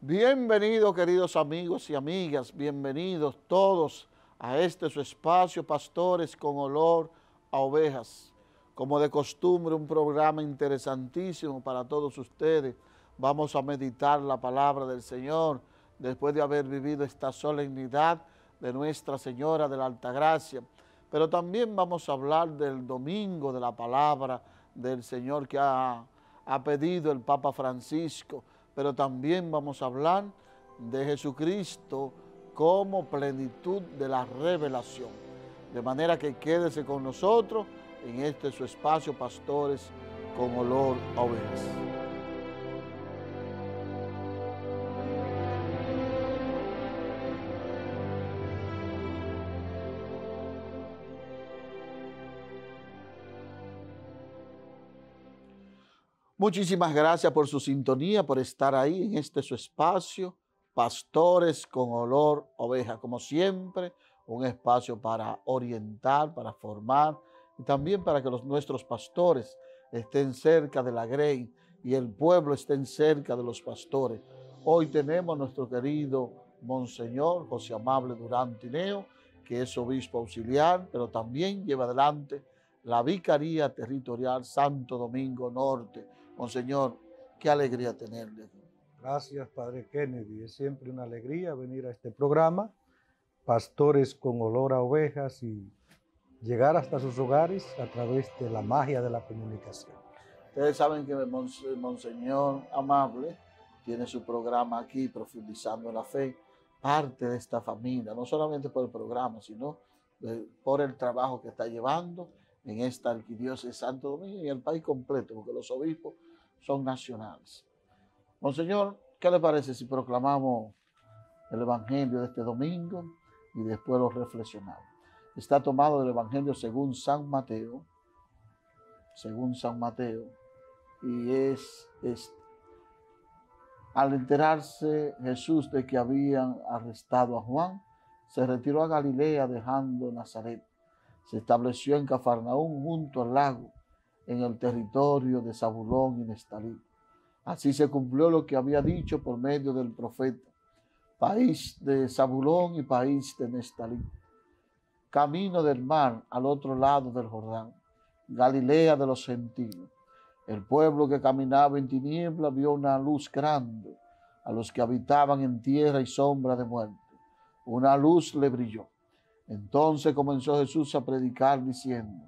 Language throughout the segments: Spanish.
Bienvenidos queridos amigos y amigas, bienvenidos todos a este su espacio, pastores con olor a ovejas. Como de costumbre, un programa interesantísimo para todos ustedes. Vamos a meditar la palabra del Señor después de haber vivido esta solemnidad de Nuestra Señora de la Altagracia. Pero también vamos a hablar del domingo de la palabra del Señor que ha, ha pedido el Papa Francisco pero también vamos a hablar de Jesucristo como plenitud de la revelación. De manera que quédese con nosotros en este su espacio, pastores, con olor a ovejas. Muchísimas gracias por su sintonía, por estar ahí en este su espacio, Pastores con Olor Oveja. Como siempre, un espacio para orientar, para formar y también para que los, nuestros pastores estén cerca de la grey y el pueblo estén cerca de los pastores. Hoy tenemos a nuestro querido Monseñor José Amable Durán que es obispo auxiliar, pero también lleva adelante la Vicaría Territorial Santo Domingo Norte Monseñor, qué alegría tenerle Gracias, Padre Kennedy. Es siempre una alegría venir a este programa, Pastores con olor a ovejas y llegar hasta sus hogares a través de la magia de la comunicación. Ustedes saben que Monseñor Amable tiene su programa aquí, Profundizando la Fe, parte de esta familia, no solamente por el programa, sino por el trabajo que está llevando en esta arquidiócesis de Santo Domingo y el país completo, porque los obispos son nacionales. Monseñor, ¿qué le parece si proclamamos el Evangelio de este domingo y después lo reflexionamos? Está tomado del Evangelio según San Mateo, según San Mateo, y es este. Al enterarse Jesús de que habían arrestado a Juan, se retiró a Galilea dejando Nazaret. Se estableció en Cafarnaún junto al lago en el territorio de Zabulón y Nestalí. Así se cumplió lo que había dicho por medio del profeta, país de Zabulón y país de Nestalí, camino del mar al otro lado del Jordán, Galilea de los gentiles. El pueblo que caminaba en tiniebla vio una luz grande, a los que habitaban en tierra y sombra de muerte. Una luz le brilló. Entonces comenzó Jesús a predicar diciendo,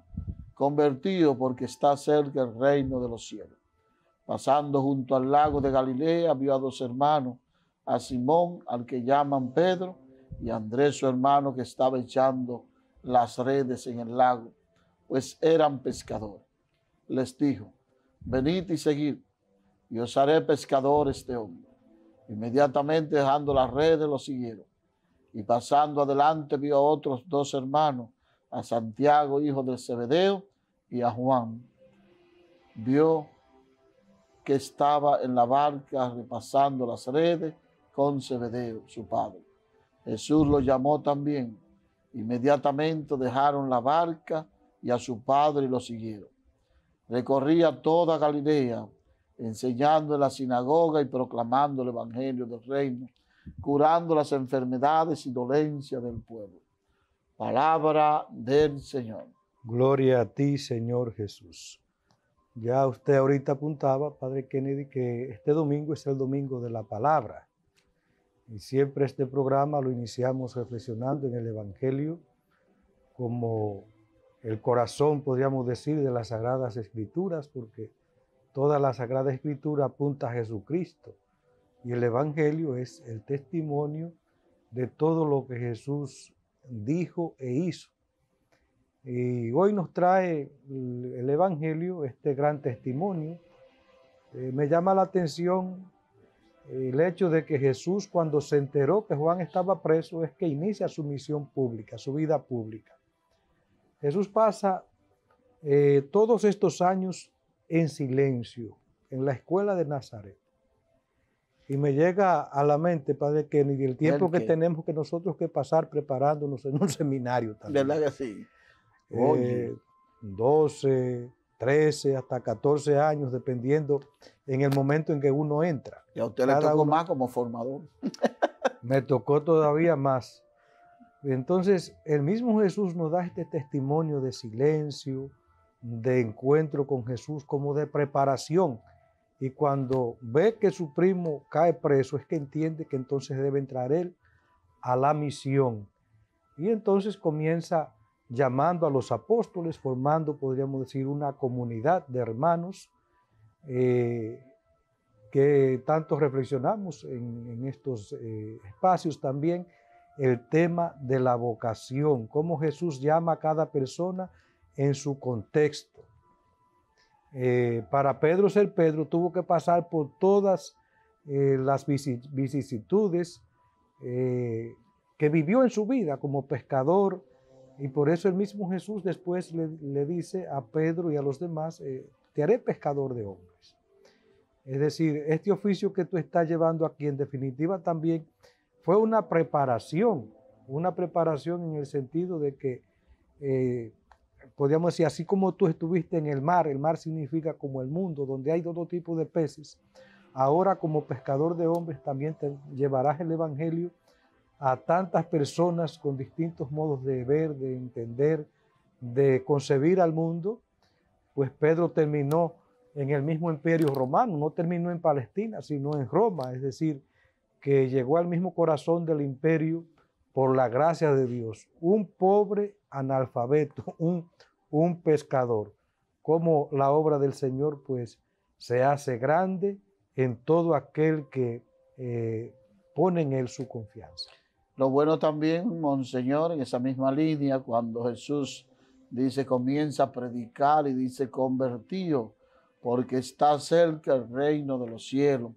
convertido porque está cerca el reino de los cielos. Pasando junto al lago de Galilea, vio a dos hermanos, a Simón, al que llaman Pedro, y a Andrés, su hermano, que estaba echando las redes en el lago, pues eran pescadores. Les dijo, venid y seguid, y os haré pescadores de hombre. Inmediatamente dejando las redes, lo siguieron. Y pasando adelante vio a otros dos hermanos, a Santiago, hijo de Zebedeo, y a Juan, vio que estaba en la barca repasando las redes con Zebedeo, su padre. Jesús lo llamó también. Inmediatamente dejaron la barca y a su padre y lo siguieron. Recorría toda Galilea, enseñando en la sinagoga y proclamando el Evangelio del Reino, curando las enfermedades y dolencias del pueblo. Palabra del Señor. Gloria a ti, Señor Jesús. Ya usted ahorita apuntaba, Padre Kennedy, que este domingo es el domingo de la palabra. Y siempre este programa lo iniciamos reflexionando en el Evangelio como el corazón, podríamos decir, de las Sagradas Escrituras, porque toda la Sagrada Escritura apunta a Jesucristo. Y el Evangelio es el testimonio de todo lo que Jesús dijo e hizo. Y hoy nos trae el Evangelio este gran testimonio. Eh, me llama la atención el hecho de que Jesús cuando se enteró que Juan estaba preso es que inicia su misión pública, su vida pública. Jesús pasa eh, todos estos años en silencio en la escuela de Nazaret. Y me llega a la mente, Padre que ni el tiempo que, tenemos que nosotros que pasar preparándonos en un seminario también. ¿Verdad que sí? eh, 12, 13, hasta 14 años, dependiendo en el momento en que uno entra. Y a usted le tocó más como formador. me tocó todavía más. Entonces, el mismo Jesús nos da este testimonio de silencio, de encuentro con Jesús, como de preparación. Y cuando ve que su primo cae preso, es que entiende que entonces debe entrar él a la misión. Y entonces comienza llamando a los apóstoles, formando, podríamos decir, una comunidad de hermanos eh, que tanto reflexionamos en, estos eh, espacios también, el tema de la vocación, cómo Jesús llama a cada persona en su contexto. Eh, para Pedro ser Pedro tuvo que pasar por todas las vicisitudes que vivió en su vida como pescador, y por eso el mismo Jesús después le, dice a Pedro y a los demás, eh, te haré pescador de hombres. Es decir, este oficio que tú estás llevando aquí en definitiva también fue una preparación, una preparación en el sentido de que, eh, podríamos decir, así como tú estuviste en el mar, el mar significa como el mundo, donde hay todo tipo de peces, ahora como pescador de hombres también te llevarás el Evangelio a tantas personas con distintos modos de ver, de entender, de concebir al mundo, pues Pedro terminó en el mismo imperio romano, no terminó en Palestina, sino en Roma, es decir, que llegó al mismo corazón del imperio por la gracia de Dios, un pobre analfabeto, un, pescador, como la obra del Señor pues se hace grande en todo aquel que eh, pone en él su confianza. Lo bueno también, Monseñor, en esa misma línea, cuando Jesús dice, comienza a predicar y dice, convertido, porque está cerca el reino de los cielos.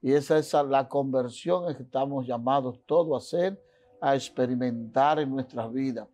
Y esa es la conversión que estamos llamados todos a hacer, a experimentar en nuestras vidas.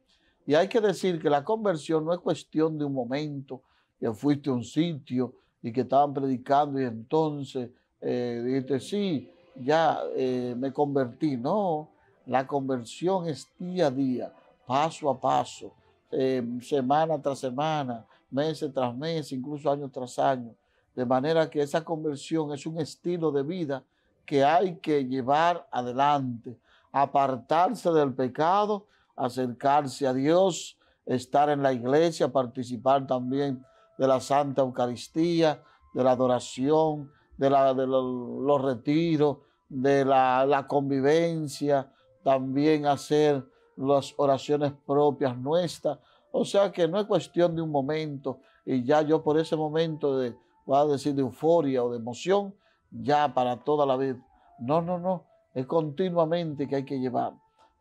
Y hay que decir que la conversión no es cuestión de un momento, que fuiste a un sitio y que estaban predicando y entonces eh, dijiste, sí, ya eh, me convertí. No, la conversión es día a día, paso a paso, eh, semana tras semana, mes tras mes, incluso año tras año. De manera que esa conversión es un estilo de vida que hay que llevar adelante, apartarse del pecado, acercarse a Dios, estar en la iglesia, participar también de la Santa Eucaristía, de la adoración, de, los retiros, de la convivencia, también hacer las oraciones propias nuestras. O sea que no es cuestión de un momento y ya yo por ese momento de, voy a decir, de euforia o de emoción, ya para toda la vida. No, no, no, es continuamente que hay que llevar.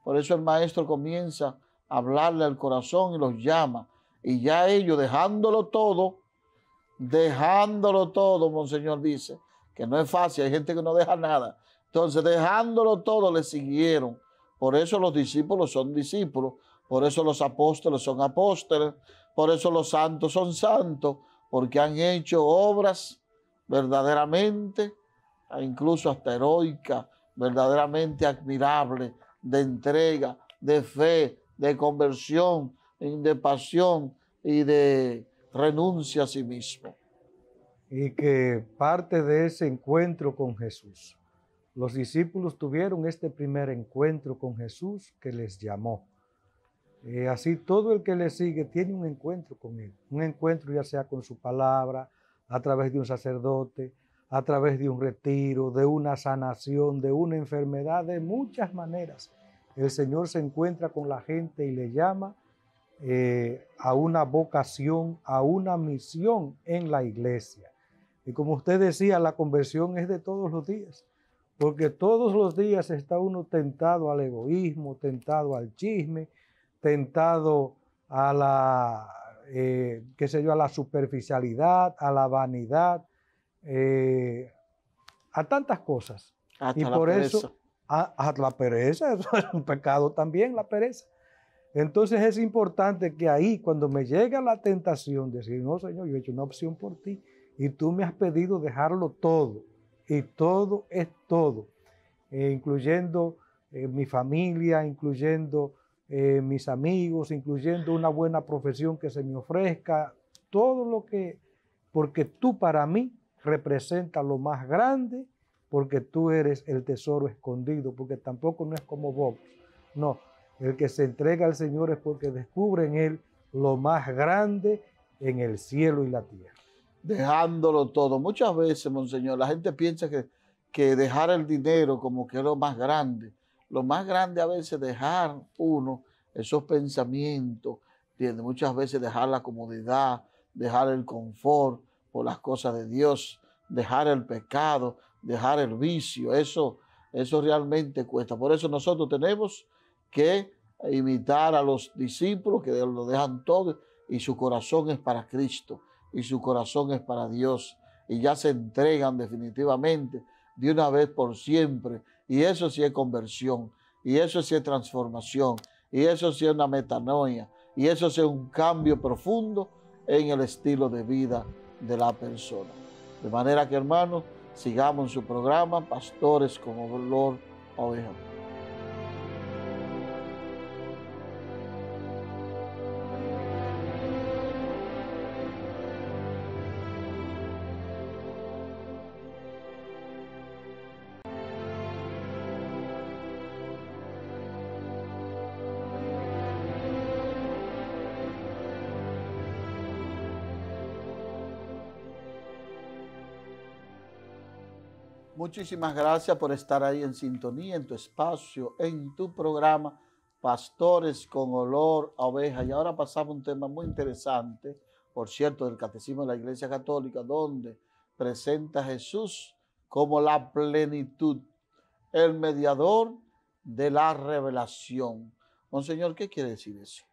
Por eso el maestro comienza a hablarle al corazón y los llama. Y ya ellos dejándolo todo, dejándolo todo, Monseñor dice, que no es fácil, hay gente que no deja nada. Entonces, dejándolo todo, le siguieron por eso los discípulos son discípulos, por eso los apóstoles son apóstoles, por eso los santos son santos, porque han hecho obras verdaderamente, incluso hasta heroicas, verdaderamente admirables, de entrega, de fe, de conversión, de pasión y de renuncia a sí mismo. Y que parte de ese encuentro con Jesús los discípulos tuvieron este primer encuentro con Jesús que les llamó. Eh, así todo el que le sigue tiene un encuentro con Él, un encuentro ya sea con su palabra, a través de un sacerdote, a través de un retiro, de una sanación, de una enfermedad, de muchas maneras. El Señor se encuentra con la gente y le llama eh, a una vocación, a una misión en la iglesia. Y como usted decía, la conversión es de todos los días. Porque todos los días está uno tentado al egoísmo, tentado al chisme, tentado a la, eh, qué la superficialidad, a la vanidad, eh, a tantas cosas. y por eso, a, la pereza, eso es un pecado también, la pereza. Entonces es importante que ahí, cuando me llega la tentación, de decir, no, Señor, yo he hecho una opción por ti y tú me has pedido dejarlo todo y todo es todo, eh, incluyendo eh, mi familia, incluyendo eh, mis amigos, incluyendo una buena profesión que se me ofrezca, todo lo que, porque tú para mí representas lo más grande, porque tú eres el tesoro escondido, porque tampoco no es como vos, no, el que se entrega al Señor es porque descubre en Él lo más grande en el cielo y la tierra dejándolo todo. Muchas veces, Monseñor, la gente piensa que, dejar el dinero como que es lo más grande. Lo más grande a veces dejar uno esos pensamientos, muchas veces dejar la comodidad, dejar el confort por las cosas de Dios, dejar el pecado, dejar el vicio, eso, eso realmente cuesta. Por eso nosotros tenemos que imitar a los discípulos que lo dejan todo y su corazón es para Cristo y su corazón es para Dios y ya se entregan definitivamente de una vez por siempre. Y eso sí es conversión, y eso sí es transformación, y eso sí es una metanoia, y eso sí es un cambio profundo en el estilo de vida de la persona. De manera que, hermanos, sigamos en su programa, Pastores como Lord Oveja. Muchísimas gracias por estar ahí en sintonía, en tu espacio, en tu programa, Pastores con olor a oveja. Y ahora pasamos a un tema muy interesante, por cierto, del Catecismo de la Iglesia Católica, donde presenta a Jesús como la plenitud, el mediador de la revelación. Monseñor, ¿qué quiere decir eso?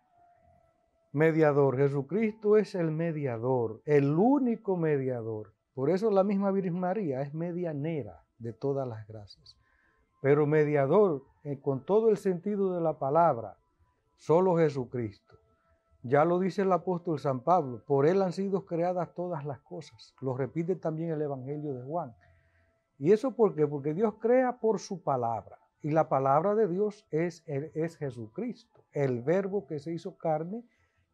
Mediador, Jesucristo es el mediador, el único mediador. Por eso la misma Virgen María es medianera de todas las gracias. Pero mediador, eh, con todo el sentido de la palabra, solo Jesucristo. Ya lo dice el apóstol San Pablo, por él han sido creadas todas las cosas. Lo repite también el Evangelio de Juan. ¿Y eso por qué? Porque Dios crea por su palabra. Y la palabra de Dios es, es Jesucristo, el verbo que se hizo carne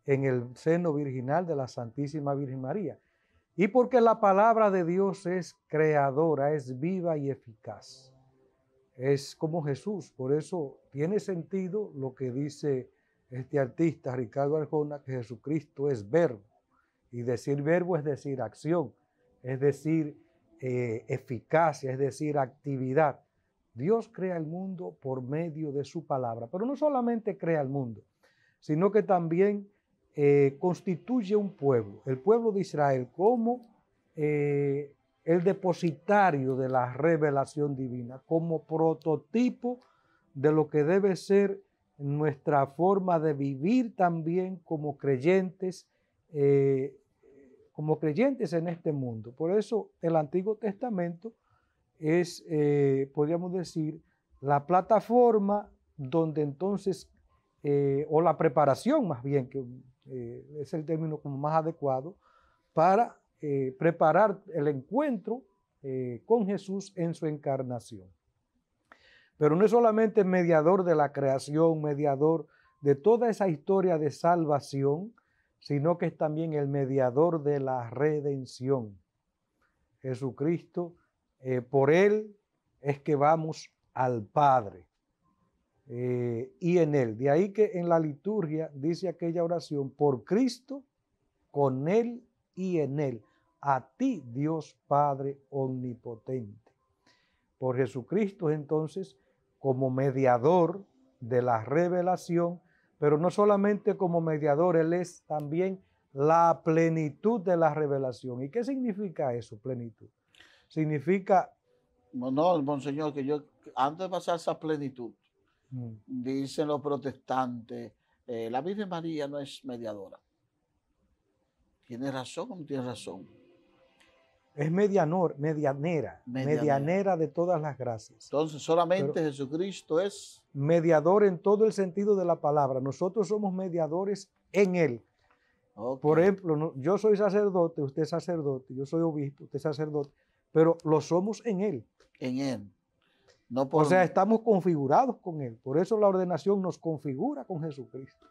en el seno virginal de la Santísima Virgen María. Y porque la palabra de Dios es creadora, es viva y eficaz. Es como Jesús. Por eso tiene sentido lo que dice este artista Ricardo Arjona, que Jesucristo es verbo. Y decir verbo es decir acción, es decir eh, eficacia, es decir actividad. Dios crea el mundo por medio de su palabra, pero no solamente crea el mundo, sino que también eh, constituye un pueblo, el pueblo de Israel, como eh, el depositario de la revelación divina, como prototipo de lo que debe ser nuestra forma de vivir también como creyentes, eh, como creyentes en este mundo. Por eso el Antiguo Testamento es, podríamos decir, la plataforma donde entonces, o la preparación más bien, que eh, es el término como más adecuado, para eh, preparar el encuentro eh, con Jesús en su encarnación. Pero no es solamente mediador de la creación, mediador de toda esa historia de salvación, sino que es también el mediador de la redención. Jesucristo, por Él es que vamos al Padre. Eh, y en Él. De ahí que en la liturgia dice aquella oración, por Cristo, con Él y en Él. A ti, Dios Padre Omnipotente. Por Jesucristo entonces, como mediador de la revelación, pero no solamente como mediador, Él es también la plenitud de la revelación. ¿Y qué significa eso, plenitud? Significa... No, no, monseñor, que yo, antes de pasar esa plenitud, Dicen los protestantes, eh, la Virgen María no es mediadora. ¿Tiene razón o no tiene razón? Es medianor, medianera, medianera, de todas las gracias. Entonces solamente Jesucristo es... Mediador en todo el sentido de la palabra. Nosotros somos mediadores en Él. Por ejemplo, yo soy sacerdote, usted es sacerdote, yo soy obispo, usted es sacerdote, pero lo somos en Él. En Él. O sea, estamos configurados con Él. Por eso la ordenación nos configura con Jesucristo.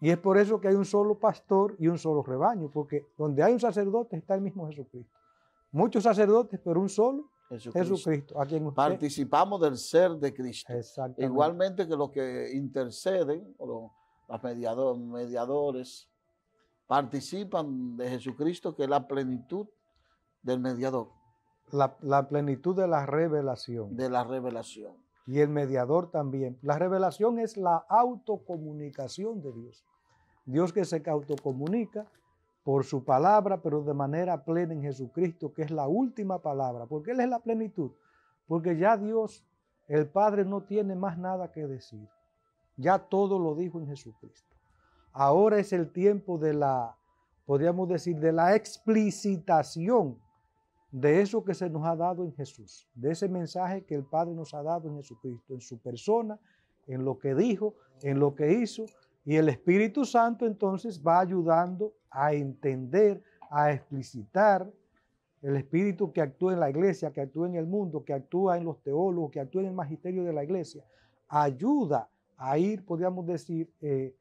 Y es por eso que hay un solo pastor y un solo rebaño, porque donde hay un sacerdote está el mismo Jesucristo. Muchos sacerdotes, pero un solo Jesucristo. a quien Participamos del ser de Cristo. Igualmente que los que interceden, o los mediadores, participan de Jesucristo, que es la plenitud del mediador. La, plenitud de la revelación. De la revelación. Y el mediador también. La revelación es la autocomunicación de Dios. Dios que se autocomunica por su palabra, pero de manera plena en Jesucristo, que es la última palabra, porque Él es la plenitud. Porque ya Dios, el Padre, no tiene más nada que decir. Ya todo lo dijo en Jesucristo. Ahora es el tiempo de la, podríamos decir, de la explicitación de eso que se nos ha dado en Jesús, de ese mensaje que el Padre nos ha dado en Jesucristo, en su persona, en lo que dijo, en lo que hizo, y el Espíritu Santo entonces va ayudando a entender, a explicitar el Espíritu que actúa en la iglesia, que actúa en el mundo, que actúa en los teólogos, que actúa en el magisterio de la iglesia, ayuda a ir, podríamos decir, eh,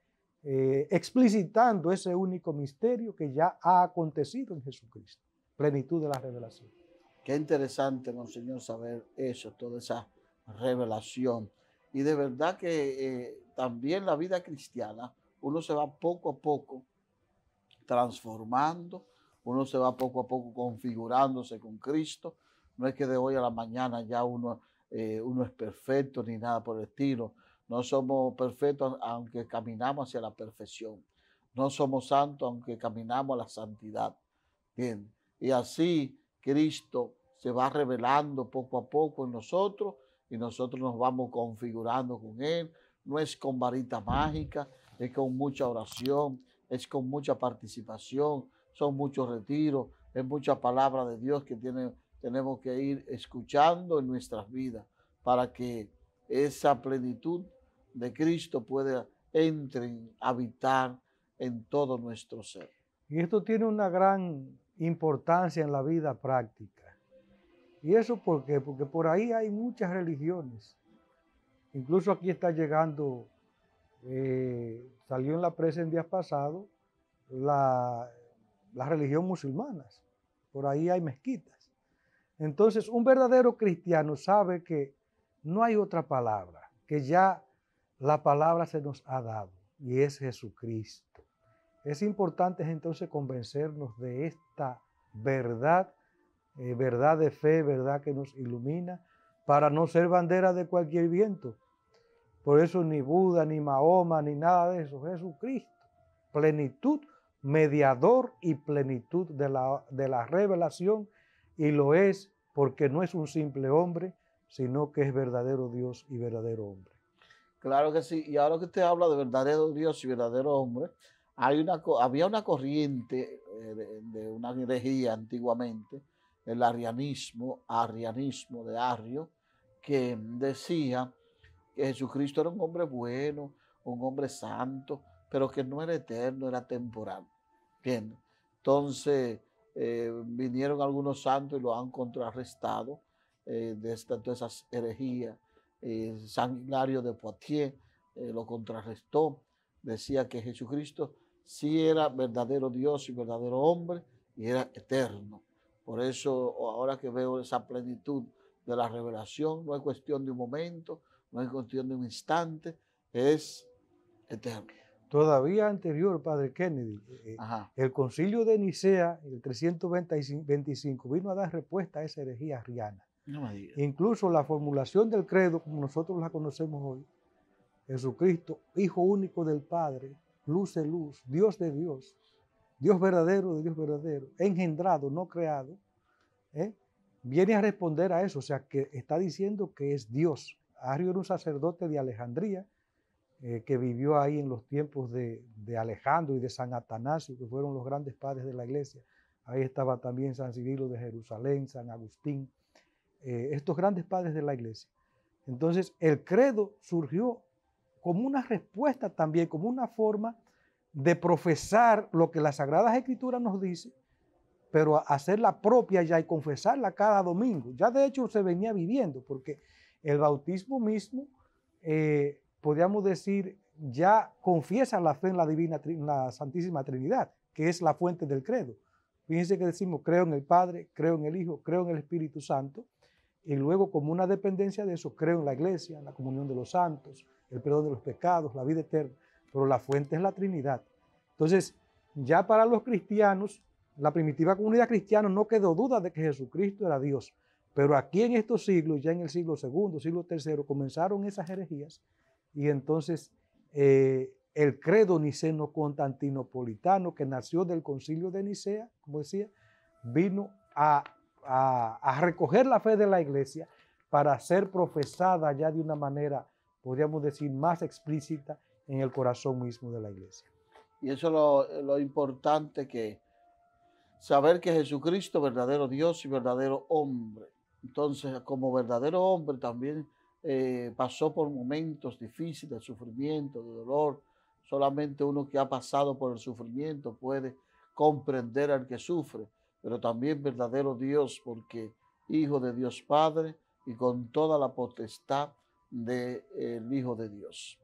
eh, explicitando ese único misterio que ya ha acontecido en Jesucristo plenitud de la revelación. Qué interesante, Monseñor, saber eso, toda esa revelación. Y de verdad que eh, también la vida cristiana, uno se va poco a poco transformando, uno se va poco a poco configurándose con Cristo. No es que de hoy a la mañana ya uno, eh, uno es perfecto ni nada por el estilo. No somos perfectos aunque caminamos hacia la perfección. No somos santos aunque caminamos a la santidad. Bien, y así Cristo se va revelando poco a poco en nosotros y nosotros nos vamos configurando con Él. No es con varita mágica, es con mucha oración, es con mucha participación, son muchos retiros, es mucha palabra de Dios que tiene, tenemos que ir escuchando en nuestras vidas para que esa plenitud de Cristo pueda entrar, habitar en todo nuestro ser. Y esto tiene una gran importancia en la vida práctica. ¿Y eso por qué? Porque por ahí hay muchas religiones. Incluso aquí está llegando, eh, salió en la prensa en días pasado, la religión musulmana. Por ahí hay mezquitas. Entonces, un verdadero cristiano sabe que no hay otra palabra, que ya la palabra se nos ha dado, y es Jesucristo. Es importante entonces convencernos de esta verdad, eh, verdad de fe, verdad que nos ilumina, para no ser bandera de cualquier viento. Por eso ni Buda, ni Mahoma, ni nada de eso. Jesucristo, plenitud, mediador y plenitud de la, de la revelación, y lo es porque no es un simple hombre, sino que es verdadero Dios y verdadero hombre. Claro que sí. Y ahora que usted habla de verdadero Dios y verdadero hombre, había una corriente eh, de, una herejía antiguamente, el arianismo, arianismo de Arrio, que decía que Jesucristo era un hombre bueno, un hombre santo, pero que no era eterno, era temporal. bien Entonces eh, vinieron algunos santos y lo han contrarrestado eh, de esta, todas esas herejías. Eh, San Hilario de Poitiers eh, lo contrarrestó, decía que Jesucristo si era verdadero Dios y verdadero hombre y era eterno. Por eso ahora que veo esa plenitud de la revelación, no es cuestión de un momento, no es cuestión de un instante, es eterno. Todavía anterior, Padre Kennedy, eh, el concilio de Nicea, el 325, vino a dar respuesta a esa herejía arriana. Incluso la formulación del credo, como nosotros la conocemos hoy, Jesucristo, Hijo único del Padre, luz de luz, Dios de Dios, Dios verdadero de Dios verdadero, engendrado, no creado, ¿eh? viene a responder a eso, o sea, que está diciendo que es Dios. Ario era un sacerdote de Alejandría, eh, que vivió ahí en los tiempos de, Alejandro y de San Atanasio, que fueron los grandes padres de la iglesia. Ahí estaba también San Cirilo de Jerusalén, San Agustín, eh, estos grandes padres de la iglesia. Entonces, el credo surgió como una respuesta también, como una forma de profesar lo que las Sagradas Escrituras nos dicen, pero hacerla propia ya y confesarla cada domingo. Ya de hecho se venía viviendo, porque el bautismo mismo, eh, podríamos decir, ya confiesa la fe en la Divina, en la Santísima Trinidad, que es la fuente del credo. Fíjense que decimos, creo en el Padre, creo en el Hijo, creo en el Espíritu Santo, y luego como una dependencia de eso, creo en la Iglesia, en la comunión de los santos, el perdón de los pecados, la vida eterna, pero la fuente es la Trinidad. Entonces, ya para los cristianos, la primitiva comunidad cristiana no quedó duda de que Jesucristo era Dios. Pero aquí en estos siglos, ya en el siglo II, siglo III, comenzaron esas herejías y entonces eh, el credo niceno-constantinopolitano que nació del concilio de Nicea, como decía, vino a recoger la fe de la iglesia para ser profesada ya de una manera podríamos decir, más explícita en el corazón mismo de la iglesia. Y eso es lo, lo importante que saber que Jesucristo, verdadero Dios y verdadero hombre. Entonces, como verdadero hombre también eh, pasó por momentos difíciles, de sufrimiento, de dolor. Solamente uno que ha pasado por el sufrimiento puede comprender al que sufre, pero también verdadero Dios, porque hijo de Dios Padre y con toda la potestad del Hijo de Dios.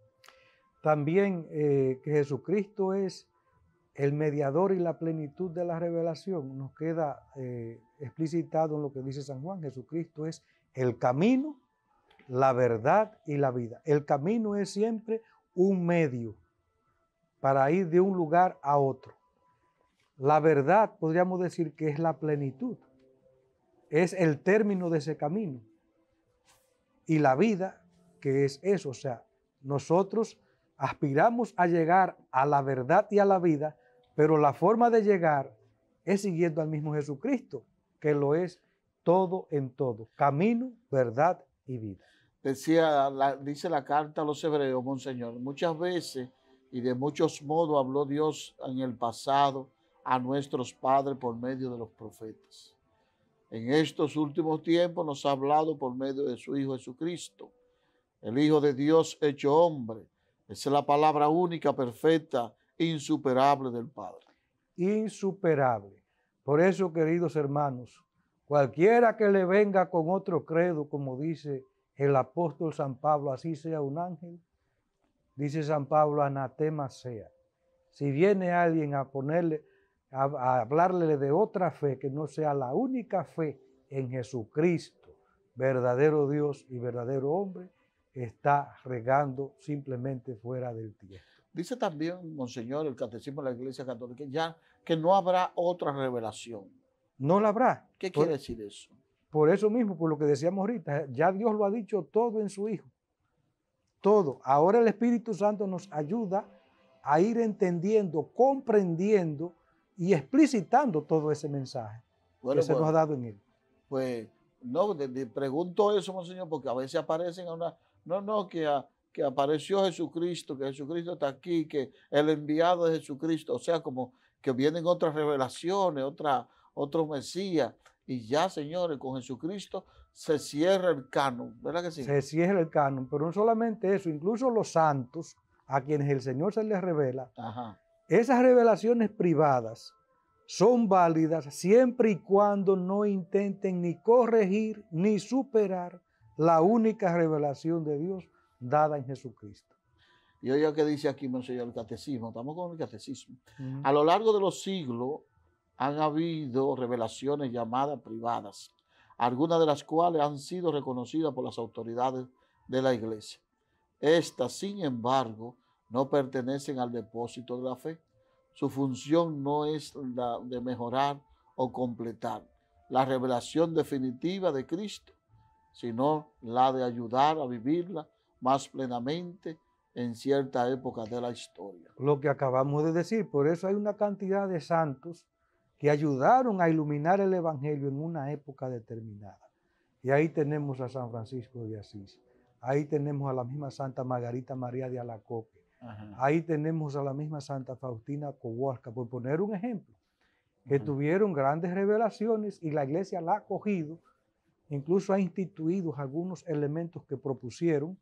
También eh, que Jesucristo es el mediador y la plenitud de la revelación nos queda eh, explicitado en lo que dice San Juan. Jesucristo es el camino, la verdad y la vida. El camino es siempre un medio para ir de un lugar a otro. La verdad podríamos decir que es la plenitud, es el término de ese camino. Y la vida que es eso. O sea, nosotros aspiramos a llegar a la verdad y a la vida, pero la forma de llegar es siguiendo al mismo Jesucristo, que lo es todo en todo, camino, verdad y vida. Decía, dice la carta a los hebreos, Monseñor, muchas veces y de muchos modos habló Dios en el pasado a nuestros padres por medio de los profetas. En estos últimos tiempos nos ha hablado por medio de su Hijo Jesucristo el Hijo de Dios hecho hombre. Esa es la palabra única, perfecta, insuperable del Padre. Insuperable. Por eso, queridos hermanos, cualquiera que le venga con otro credo, como dice el apóstol San Pablo, así sea un ángel, dice San Pablo, anatema sea. Si viene alguien a ponerle, a hablarle de otra fe que no sea la única fe en Jesucristo, verdadero Dios y verdadero hombre, está regando simplemente fuera del tiempo. Dice también, Monseñor, el Catecismo de la Iglesia Católica, ya que no habrá otra revelación. No la habrá. ¿Qué quiere decir eso? Por eso mismo, por lo que decíamos ahorita, ya Dios lo ha dicho todo en su Hijo. Todo. Ahora el Espíritu Santo nos ayuda a ir entendiendo, comprendiendo y explicitando todo ese mensaje que se nos pues, ha dado en él. Pues, no, pregunto eso, Monseñor, porque a veces aparecen a una no, no, que, apareció Jesucristo, que Jesucristo está aquí, que el enviado de Jesucristo, o sea, como que vienen otras revelaciones, otra, otro Mesías. Y ya, señores, con Jesucristo se cierra el canon, ¿verdad que sí? Se cierra el canon, pero no solamente eso, incluso los santos a quienes el Señor se les revela, esas revelaciones privadas son válidas siempre y cuando no intenten ni corregir ni superar la única revelación de Dios dada en Jesucristo. Y oiga que dice aquí, Monseñor, el catecismo, estamos con el catecismo. A lo largo de los siglos han habido revelaciones llamadas privadas, algunas de las cuales han sido reconocidas por las autoridades de la iglesia. Estas, sin embargo, no pertenecen al depósito de la fe. Su función no es la de mejorar o completar la revelación definitiva de Cristo sino la de ayudar a vivirla más plenamente en cierta época de la historia. Lo que acabamos de decir, por eso hay una cantidad de santos que ayudaron a iluminar el Evangelio en una época determinada. Y ahí tenemos a San Francisco de Asís, ahí tenemos a la misma Santa Margarita María de Alacoque, ahí tenemos a la misma Santa Faustina Kowalska, por poner un ejemplo, que tuvieron grandes revelaciones y la iglesia la ha acogido incluso ha instituido algunos elementos que propusieron,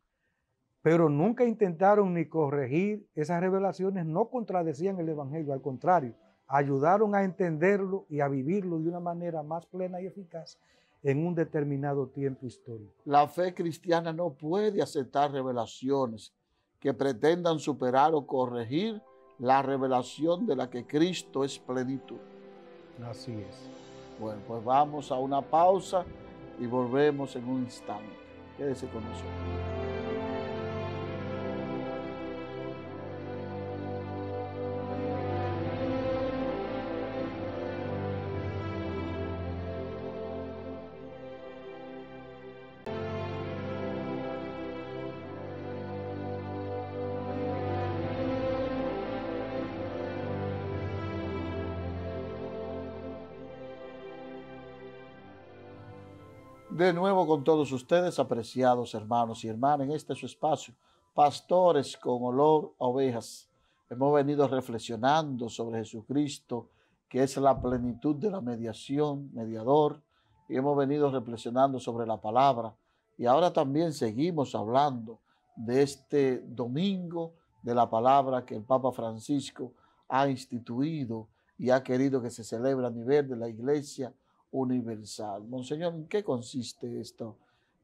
pero nunca intentaron ni corregir esas revelaciones, no contradecían el Evangelio, al contrario, ayudaron a entenderlo y a vivirlo de una manera más plena y eficaz en un determinado tiempo histórico. La fe cristiana no puede aceptar revelaciones que pretendan superar o corregir la revelación de la que Cristo es plenitud. Así es. Bueno, pues vamos a una pausa y volvemos en un instante. Quédese con nosotros. nuevo con todos ustedes, apreciados hermanos y hermanas, en este su espacio, pastores con olor a ovejas. Hemos venido reflexionando sobre Jesucristo, que es la plenitud de la mediación, mediador, y hemos venido reflexionando sobre la palabra. Y ahora también seguimos hablando de este domingo de la palabra que el Papa Francisco ha instituido y ha querido que se celebre a nivel de la iglesia universal. Monseñor, ¿en qué consiste esto,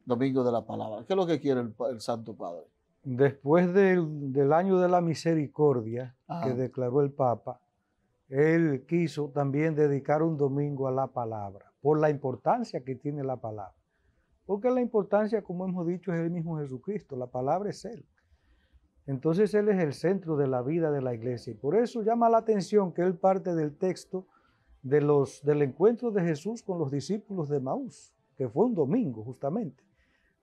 Domingo de la Palabra? ¿Qué es lo que quiere el, Santo Padre? Después del, año de la misericordia que declaró el Papa, él quiso también dedicar un domingo a la palabra, por la importancia que tiene la palabra. Porque la importancia, como hemos dicho, es el mismo Jesucristo, la palabra es Él. Entonces Él es el centro de la vida de la iglesia y por eso llama la atención que Él parte del texto los, del encuentro de Jesús con los discípulos de Maús, que fue un domingo justamente,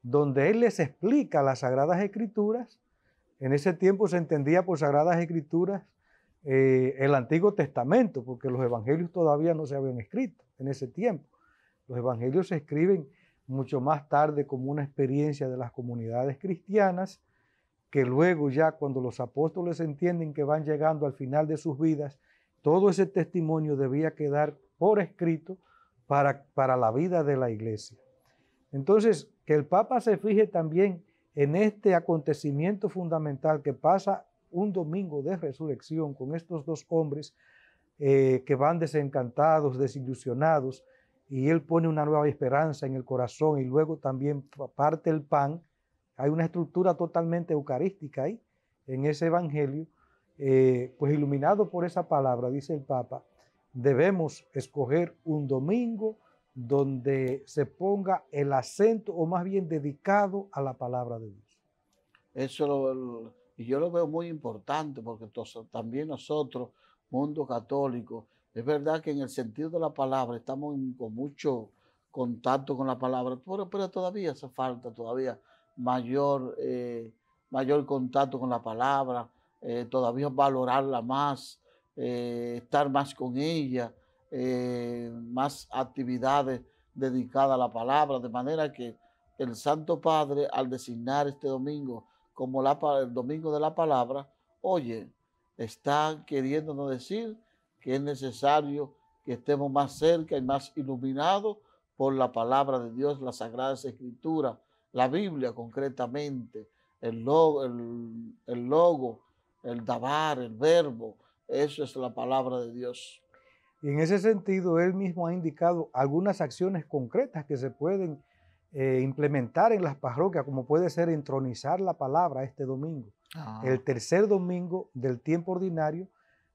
donde Él les explica las Sagradas Escrituras. En ese tiempo se entendía por Sagradas Escrituras eh, el Antiguo Testamento, porque los evangelios todavía no se habían escrito en ese tiempo. Los evangelios se escriben mucho más tarde como una experiencia de las comunidades cristianas, que luego ya cuando los apóstoles entienden que van llegando al final de sus vidas, todo ese testimonio debía quedar por escrito para, para la vida de la iglesia. Entonces, que el Papa se fije también en este acontecimiento fundamental que pasa un domingo de resurrección con estos dos hombres eh, que van desencantados, desilusionados, y él pone una nueva esperanza en el corazón y luego también parte el pan. Hay una estructura totalmente eucarística ahí en ese evangelio eh, pues iluminado por esa palabra, dice el Papa, debemos escoger un domingo donde se ponga el acento o más bien dedicado a la palabra de Dios. Eso lo, yo lo veo muy importante porque también nosotros, mundo católico, es verdad que en el sentido de la palabra estamos con mucho contacto con la palabra, pero, pero todavía hace falta todavía mayor, eh, mayor contacto con la palabra, eh, todavía valorarla más, eh, estar más con ella, eh, más actividades dedicadas a la palabra, de manera que el Santo Padre al designar este domingo como el domingo de la palabra, oye, está queriéndonos decir que es necesario que estemos más cerca y más iluminados por la palabra de Dios, las sagradas escrituras, la Biblia concretamente, el el logo el dabar, el verbo, eso es la palabra de Dios. Y en ese sentido, él mismo ha indicado algunas acciones concretas que se pueden eh, implementar en las parroquias, como puede ser entronizar la palabra este domingo. Ah. El tercer domingo del tiempo ordinario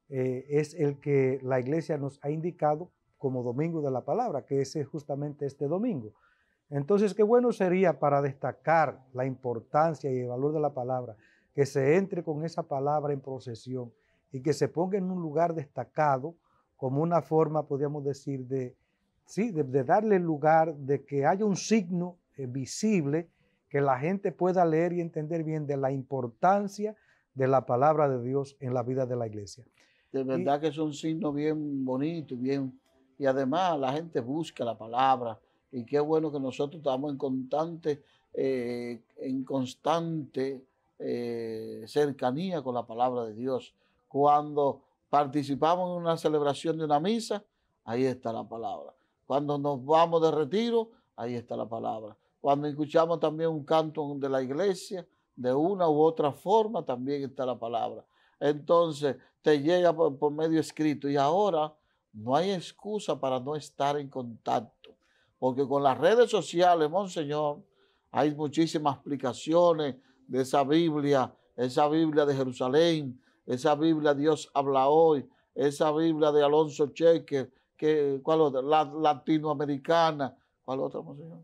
eh, es el que la iglesia nos ha indicado como domingo de la palabra, que es justamente este domingo. Entonces, qué bueno sería para destacar la importancia y el valor de la palabra que se entre con esa palabra en procesión y que se ponga en un lugar destacado como una forma, podríamos decir, de, sí, de, darle lugar, de que haya un signo eh, visible que la gente pueda leer y entender bien de la importancia de la palabra de Dios en la vida de la iglesia. De verdad que es un signo bien bonito, bien y además la gente busca la palabra y qué bueno que nosotros estamos en constante, eh, en constante eh, cercanía con la palabra de Dios. Cuando participamos en una celebración de una misa, ahí está la palabra. Cuando nos vamos de retiro, ahí está la palabra. Cuando escuchamos también un canto de la iglesia, de una u otra forma, también está la palabra. Entonces, te llega por, por medio escrito y ahora no hay excusa para no estar en contacto. Porque con las redes sociales, Monseñor, hay muchísimas aplicaciones, de esa Biblia, esa Biblia de Jerusalén, esa Biblia Dios habla hoy, esa Biblia de Alonso Cheque, que, ¿cuál otra? La, latinoamericana, ¿cuál otra, monseñor?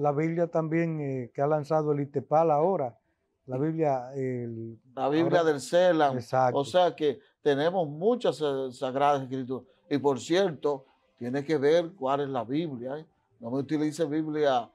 La Biblia también eh, que ha lanzado el ITEPAL ahora, la Biblia... la Biblia del Selam. O sea que tenemos muchas eh, sagradas escrituras. Y por cierto, tiene que ver cuál es la Biblia. ¿eh? No me utilice Biblia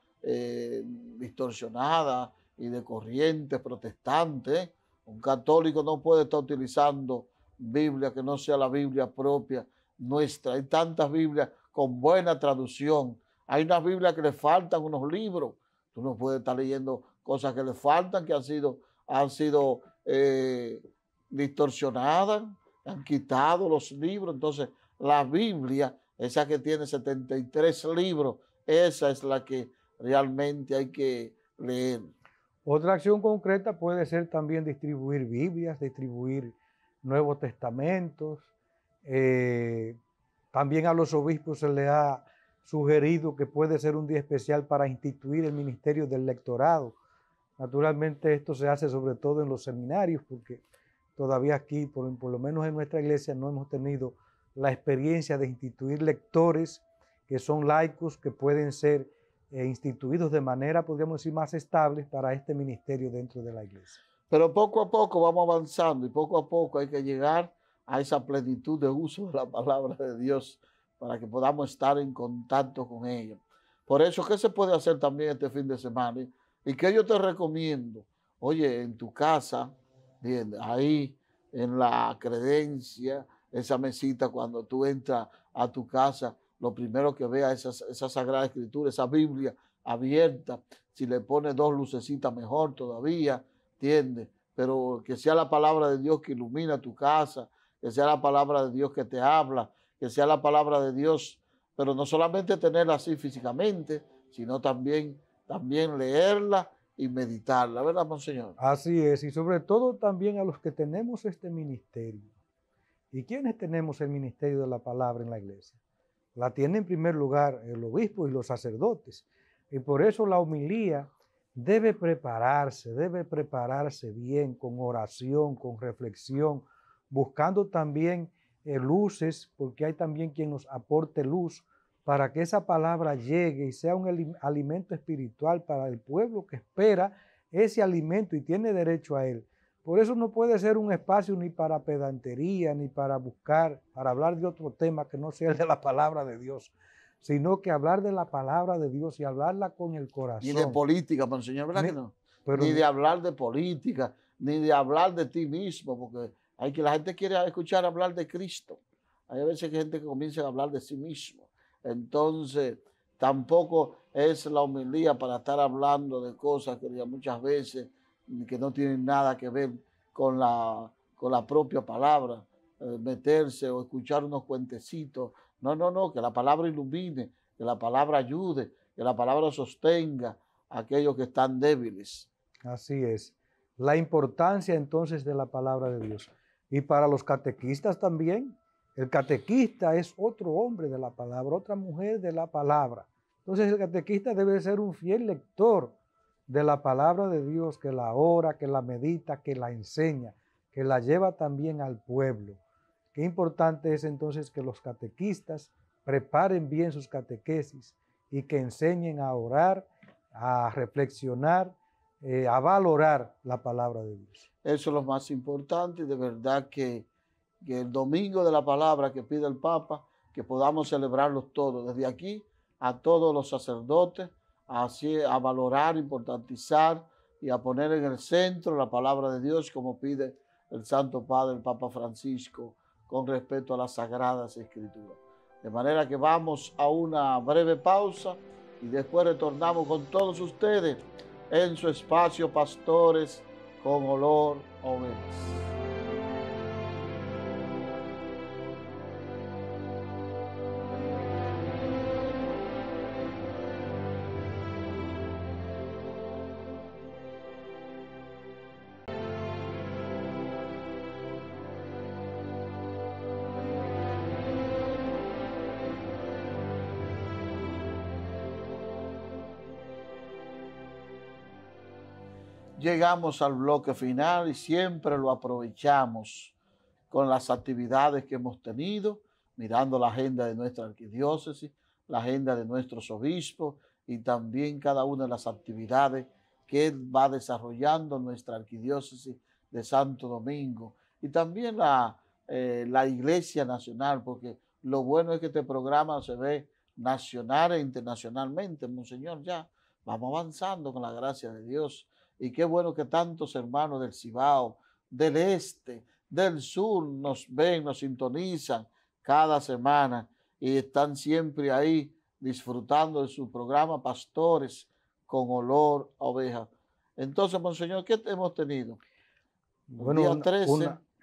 distorsionada, y de corrientes protestantes. Un católico no puede estar utilizando Biblia que no sea la Biblia propia nuestra. Hay tantas Biblias con buena traducción. Hay unas Biblias que le faltan unos libros. Tú no puedes estar leyendo cosas que le faltan, que han sido, han sido eh, distorsionadas, han quitado los libros. Entonces, la Biblia, esa que tiene 73 libros, esa es la que realmente hay que leer. Otra acción concreta puede ser también distribuir Biblias, distribuir Nuevos Testamentos. Eh, también a los obispos se le ha sugerido que puede ser un día especial para instituir el ministerio del lectorado. Naturalmente esto se hace sobre todo en los seminarios, porque todavía aquí, por lo menos en nuestra iglesia, no hemos tenido la experiencia de instituir lectores que son laicos, que pueden ser e instituidos de manera, podríamos decir, más estable para este ministerio dentro de la iglesia. Pero poco a poco vamos avanzando y poco a poco hay que llegar a esa plenitud de uso de la palabra de Dios para que podamos estar en contacto con ella. Por eso, ¿qué se puede hacer también este fin de semana? Y que yo te recomiendo, oye, en tu casa, bien, ahí en la credencia, esa mesita cuando tú entras a tu casa, lo primero que vea es esa, Sagrada Escritura, esa Biblia abierta. Si le pone dos lucecitas mejor todavía, ¿entiendes? Pero que sea la palabra de Dios que ilumina tu casa, que sea la palabra de Dios que te habla, que sea la palabra de Dios, pero no solamente tenerla así físicamente, sino también, también leerla y meditarla, ¿verdad, Monseñor? Así es, y sobre todo también a los que tenemos este ministerio. ¿Y quiénes tenemos el ministerio de la palabra en la iglesia? La tiene en primer lugar el obispo y los sacerdotes. Y por eso la homilía debe prepararse, debe prepararse bien con oración, con reflexión, buscando también eh, luces, porque hay también quien nos aporte luz para que esa palabra llegue y sea un alimento espiritual para el pueblo que espera ese alimento y tiene derecho a él. Por eso no puede ser un espacio ni para pedantería, ni para buscar, para hablar de otro tema que no sea el de la palabra de Dios, sino que hablar de la palabra de Dios y hablarla con el corazón. Ni de política, Monseñor, ¿verdad ni, que no? ni de hablar de política, ni de hablar de ti mismo, porque hay que la gente quiere escuchar hablar de Cristo. Hay veces que gente que comienza a hablar de sí mismo. Entonces, tampoco es la humildad para estar hablando de cosas que muchas veces que no tienen nada que ver con la, con la propia palabra, eh, meterse o escuchar unos cuentecitos. No, no, no, que la palabra ilumine, que la palabra ayude, que la palabra sostenga a aquellos que están débiles. Así es. La importancia entonces de la palabra de Dios. Y para los catequistas también, el catequista es otro hombre de la palabra, otra mujer de la palabra. Entonces el catequista debe ser un fiel lector de la palabra de Dios que la ora, que la medita, que la enseña, que la lleva también al pueblo. Qué importante es entonces que los catequistas preparen bien sus catequesis y que enseñen a orar, a reflexionar, eh, a valorar la palabra de Dios. Eso es lo más importante, de verdad que, que el domingo de la palabra que pide el Papa, que podamos celebrarlos todos, desde aquí a todos los sacerdotes, así a valorar, importantizar y a poner en el centro la palabra de Dios como pide el Santo Padre, el Papa Francisco, con respecto a las sagradas escrituras. De manera que vamos a una breve pausa y después retornamos con todos ustedes en su espacio Pastores con olor a llegamos al bloque final y siempre lo aprovechamos con las actividades que hemos tenido, mirando la agenda de nuestra arquidiócesis, la agenda de nuestros obispos y también cada una de las actividades que va desarrollando nuestra arquidiócesis de Santo Domingo y también la, eh, Iglesia Nacional, porque lo bueno es que este programa se ve nacional e internacionalmente, Monseñor, ya vamos avanzando con la gracia de Dios y qué bueno que tantos hermanos del Cibao, del este, del sur nos ven, nos sintonizan cada semana y están siempre ahí disfrutando de su programa Pastores con olor a oveja. Entonces, Monseñor, ¿qué hemos tenido? Bueno,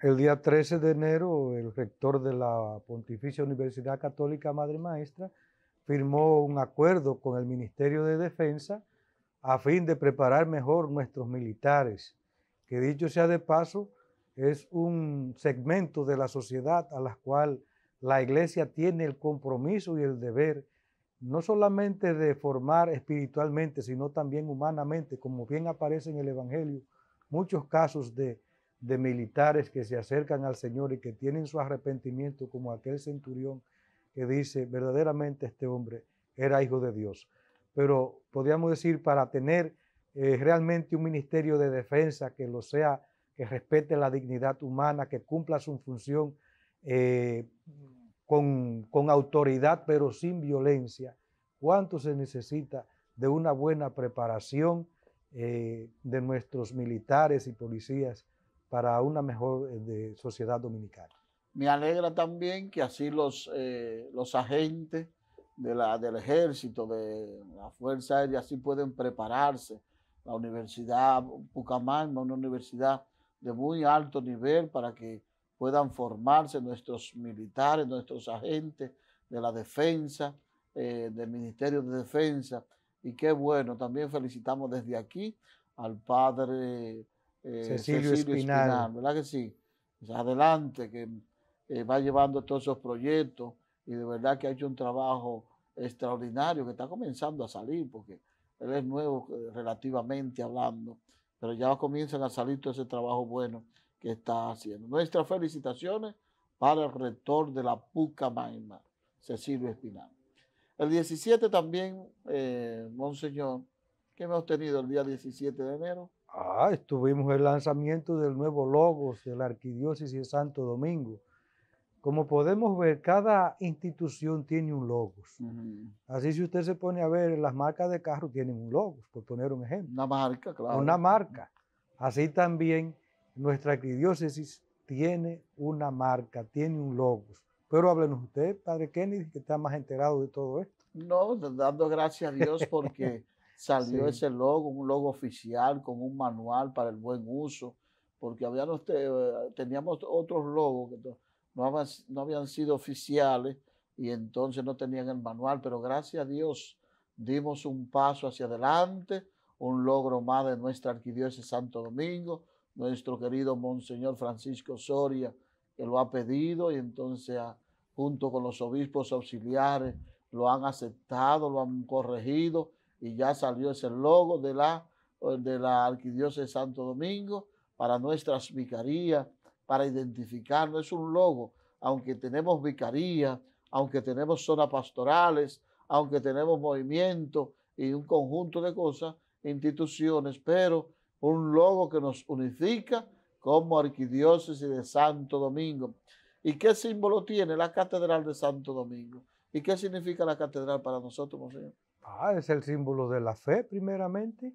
el día 13 de enero, el rector de la Pontificia Universidad Católica Madre Maestra firmó un acuerdo con el Ministerio de Defensa a fin de preparar mejor nuestros militares, que dicho sea de paso, es un segmento de la sociedad a la cual la Iglesia tiene el compromiso y el deber no solamente de formar espiritualmente, sino también humanamente, como bien aparece en el Evangelio, muchos casos de, de militares que se acercan al Señor y que tienen su arrepentimiento, como aquel centurión que dice, verdaderamente este hombre era hijo de Dios pero podríamos decir para tener eh, realmente un ministerio de defensa que lo sea, que respete la dignidad humana, que cumpla su función eh, con, autoridad, pero sin violencia. ¿Cuánto se necesita de una buena preparación eh, de nuestros militares y policías para una mejor sociedad dominicana? Me alegra también que así los, los agentes de la, del ejército, de la Fuerza Aérea, así pueden prepararse. La Universidad Pucamarma, una universidad de muy alto nivel para que puedan formarse nuestros militares, nuestros agentes de la defensa, eh, del Ministerio de Defensa. Y qué bueno, también felicitamos desde aquí al padre eh, Cecilio, Espinal. ¿verdad que sí? Pues adelante, que eh, va llevando todos esos proyectos y de verdad que ha hecho un trabajo extraordinario que está comenzando a salir, porque él es nuevo eh, relativamente hablando, pero ya comienzan a salir todo ese trabajo bueno que está haciendo. Nuestras felicitaciones para el rector de la Pucamayma, Cecilio Espinal. El 17 también, eh, Monseñor, ¿qué hemos tenido el día 17 de enero? Ah, estuvimos el lanzamiento del nuevo logo de la Arquidiócesis de Santo Domingo como podemos ver, cada institución tiene un logos. Así si usted se pone a ver, las marcas de carro tienen un logos, por poner un ejemplo. Una marca, claro. Una marca. Así también nuestra arquidiócesis tiene una marca, tiene un logos. Pero háblenos usted, Padre Kennedy, que está más enterado de todo esto. No, dando gracias a Dios porque salió ese logo, un logo oficial con un manual para el buen uso, porque eh, teníamos otros logos no, habían, sido oficiales y entonces no tenían el manual, pero gracias a Dios dimos un paso hacia adelante, un logro más de nuestra arquidiócesis Santo Domingo, nuestro querido Monseñor Francisco Soria, que lo ha pedido y entonces ah, junto con los obispos auxiliares lo han aceptado, lo han corregido y ya salió ese logo de la, de la arquidiócesis Santo Domingo para nuestras vicarías para identificarnos, es un logo, aunque tenemos vicaría, aunque tenemos zonas pastorales, aunque tenemos movimiento y un conjunto de cosas, instituciones, pero un logo que nos unifica como arquidiócesis de Santo Domingo. ¿Y qué símbolo tiene la Catedral de Santo Domingo? ¿Y qué significa la catedral para nosotros, Monseñor? Ah, es el símbolo de la fe, primeramente.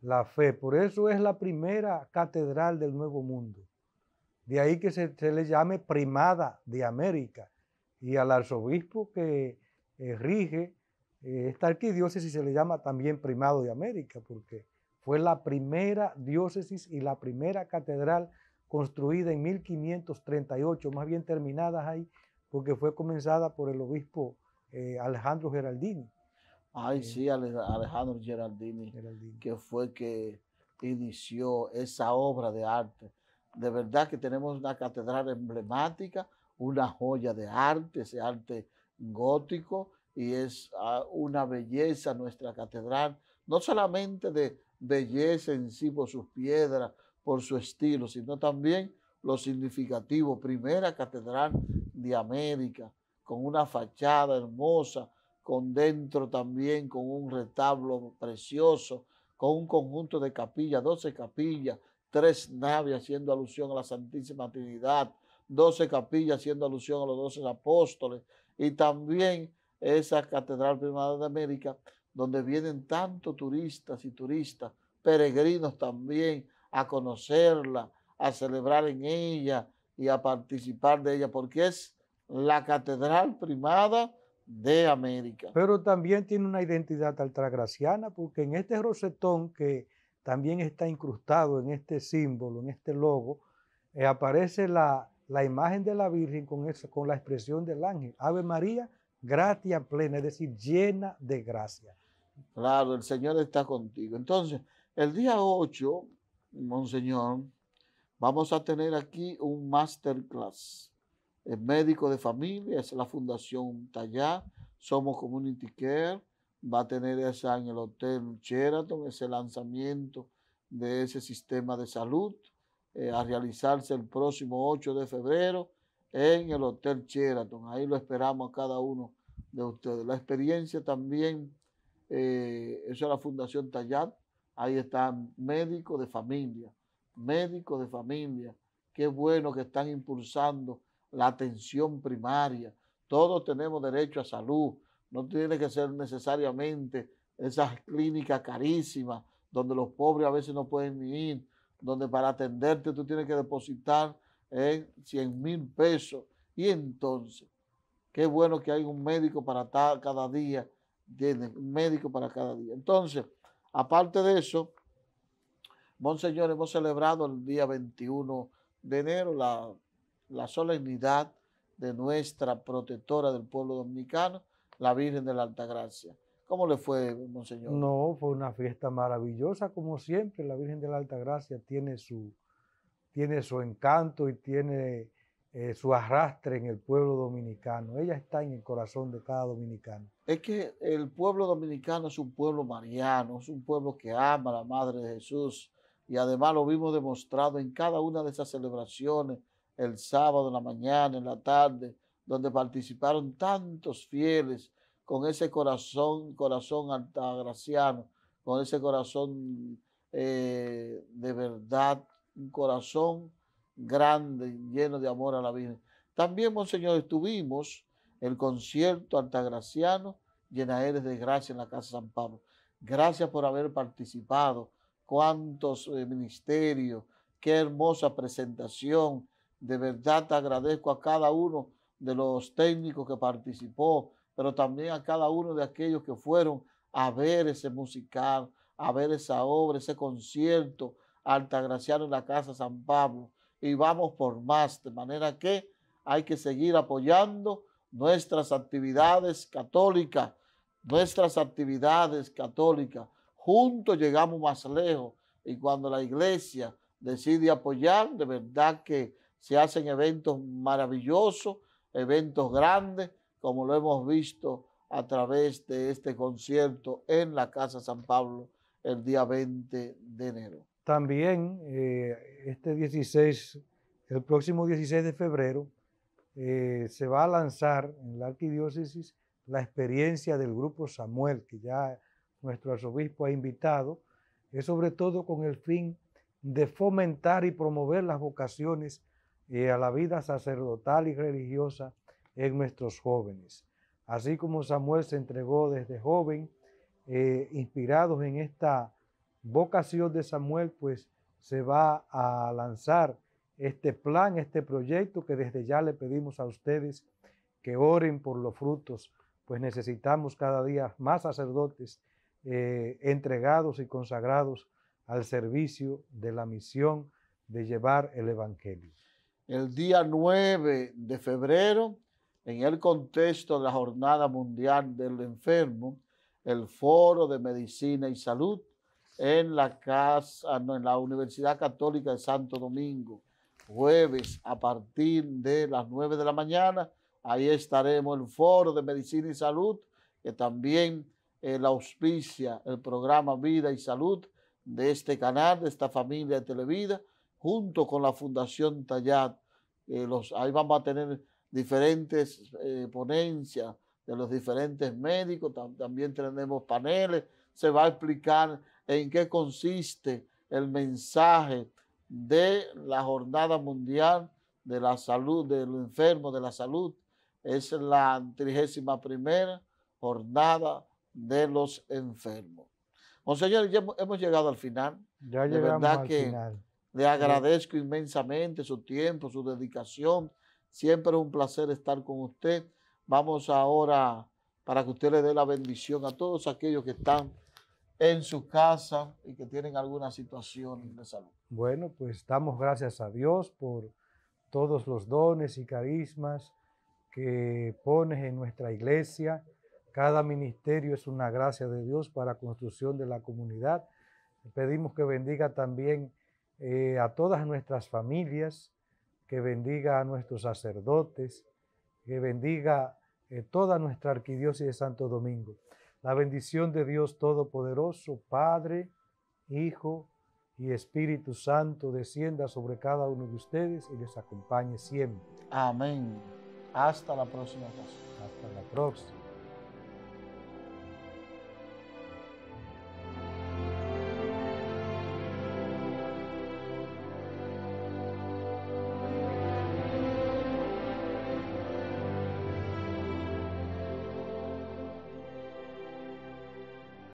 La fe, por eso es la primera catedral del Nuevo Mundo. De ahí que se, le llame primada de América. Y al arzobispo que eh, rige eh, esta arquidiócesis se le llama también primado de América, porque fue la primera diócesis y la primera catedral construida en 1538, más bien terminadas ahí, porque fue comenzada por el obispo eh, Alejandro Geraldini. Ay, sí, Alejandro Geraldini, Geraldini, que fue que inició esa obra de arte de verdad que tenemos una catedral emblemática, una joya de arte, ese arte gótico, y es ah, una belleza nuestra catedral, no solamente de belleza en sí por sus piedras, por su estilo, sino también lo significativo, primera catedral de América, con una fachada hermosa, con dentro también, con un retablo precioso, con un conjunto de capillas, 12 capillas, tres naves haciendo alusión a la Santísima Trinidad, doce capillas haciendo alusión a los doce apóstoles y también esa Catedral Primada de América donde vienen tantos turistas y turistas, peregrinos también a conocerla, a celebrar en ella y a participar de ella, porque es la Catedral Primada de América. Pero también tiene una identidad altragraciana, porque en este rosetón que también está incrustado en este símbolo, en este logo, eh, aparece la, imagen de la Virgen con, con la expresión del ángel. Ave María, gratia plena, es decir, llena de gracia. Claro, el Señor está contigo. Entonces, el día 8, Monseñor, vamos a tener aquí un masterclass. El médico de familia, es la Fundación Tallá, somos Community Care, va a tener esa en el Hotel Sheraton, ese lanzamiento de ese sistema de salud, eh, a realizarse el próximo 8 de febrero en el Hotel Sheraton. Ahí lo esperamos a cada uno de ustedes. La experiencia también, eh, eso es la Fundación Tallat, ahí están médicos de familia, médicos de familia, qué bueno que están impulsando la atención primaria. Todos tenemos derecho a salud, no tiene que ser necesariamente esas clínicas carísimas donde los pobres a veces no pueden vivir ir, donde para atenderte tú tienes que depositar eh, 100 mil pesos. Y entonces, qué bueno que hay un médico para cada día, tiene un médico para cada día. Entonces, aparte de eso, Monseñor, hemos celebrado el día 21 de enero la solemnidad de nuestra protectora del pueblo dominicano, la Virgen de la Altagracia. ¿Cómo le fue, Monseñor? No, fue una fiesta maravillosa, como siempre. La Virgen de la Altagracia tiene su, tiene su encanto y tiene eh, su arrastre en el pueblo dominicano. Ella está en el corazón de cada dominicano. Es que el pueblo dominicano es un pueblo mariano, es un pueblo que ama a la Madre de Jesús. Y además lo vimos demostrado en cada una de esas celebraciones, el sábado, en la mañana, en la tarde, donde participaron tantos fieles con ese corazón, corazón altagraciano, con ese corazón eh, de verdad, un corazón grande, lleno de amor a la Virgen. También, Monseñor, estuvimos el concierto altagraciano, llena eres de gracia en la Casa San Pablo. Gracias por haber participado. Cuántos eh, ministerios, qué hermosa presentación. De verdad te agradezco a cada uno de los técnicos que participó, pero también a cada uno de aquellos que fueron a ver ese musical, a ver esa obra, ese concierto, Altagraciano en la Casa San Pablo. Y vamos por más, de manera que hay que seguir apoyando nuestras actividades católicas, nuestras actividades católicas. Juntos llegamos más lejos y cuando la iglesia decide apoyar, de verdad que se hacen eventos maravillosos eventos grandes, como lo hemos visto a través de este concierto en la Casa San Pablo el día 20 de enero. También eh, este 16, el próximo 16 de febrero, eh, se va a lanzar en la arquidiócesis la experiencia del grupo Samuel, que ya nuestro arzobispo ha invitado, es sobre todo con el fin de fomentar y promover las vocaciones y a la vida sacerdotal y religiosa en nuestros jóvenes. Así como Samuel se entregó desde joven, eh, inspirados en esta vocación de Samuel, pues se va a lanzar este plan, este proyecto que desde ya le pedimos a ustedes que oren por los frutos, pues necesitamos cada día más sacerdotes eh, entregados y consagrados al servicio de la misión de llevar el Evangelio el día 9 de febrero, en el contexto de la Jornada Mundial del Enfermo, el Foro de Medicina y Salud en la, casa, ah, en la Universidad Católica de Santo Domingo, jueves a partir de las 9 de la mañana. Ahí estaremos el Foro de Medicina y Salud, que también eh, la auspicia el programa Vida y Salud de este canal, de esta familia de Televida, junto con la Fundación Tallat eh, ahí vamos a tener diferentes eh, ponencias de los diferentes médicos, también tenemos paneles, se va a explicar en qué consiste el mensaje de la Jornada Mundial de la Salud, del enfermo de la salud. Es la 31 primera jornada de los enfermos. Monseñor, ya hemos llegado al final. Ya llegamos al final le agradezco inmensamente su tiempo, su dedicación. Siempre es un placer estar con usted. Vamos ahora para que usted le dé la bendición a todos aquellos que están en su casa y que tienen alguna situación de salud. Bueno, pues damos gracias a Dios por todos los dones y carismas que pones en nuestra iglesia. Cada ministerio es una gracia de Dios para construcción de la comunidad. Pedimos que bendiga también eh, a todas nuestras familias, que bendiga a nuestros sacerdotes, que bendiga eh, toda nuestra arquidiócesis de Santo Domingo. La bendición de Dios Todopoderoso, Padre, Hijo y Espíritu Santo, descienda sobre cada uno de ustedes y les acompañe siempre. Amén. Hasta la próxima Hasta la próxima.